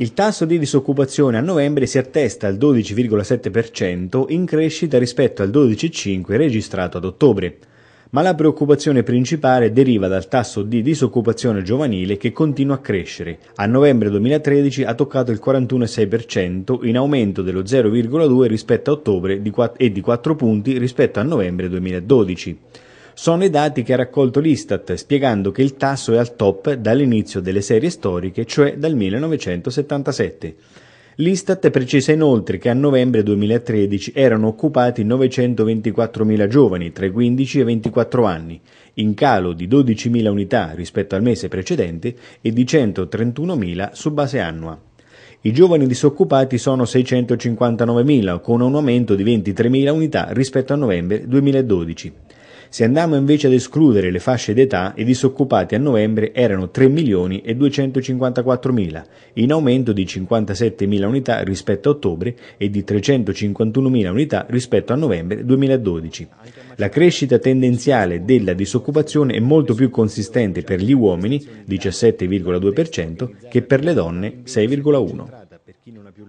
Il tasso di disoccupazione a novembre si attesta al 12,7% in crescita rispetto al 12,5% registrato ad ottobre. Ma la preoccupazione principale deriva dal tasso di disoccupazione giovanile che continua a crescere. A novembre 2013 ha toccato il 41,6% in aumento dello 0,2 rispetto a ottobre e di 4 punti rispetto a novembre 2012 sono i dati che ha raccolto l'Istat, spiegando che il tasso è al top dall'inizio delle serie storiche, cioè dal 1977. L'Istat precisa inoltre che a novembre 2013 erano occupati 924.000 giovani tra i 15 e i 24 anni, in calo di 12.000 unità rispetto al mese precedente e di 131.000 su base annua. I giovani disoccupati sono 659.000, con un aumento di 23.000 unità rispetto a novembre 2012. Se andiamo invece ad escludere le fasce d'età, i disoccupati a novembre erano 3.254.000, in aumento di 57.000 unità rispetto a ottobre e di 351.000 unità rispetto a novembre 2012. La crescita tendenziale della disoccupazione è molto più consistente per gli uomini, 17,2%, che per le donne, 6,1%.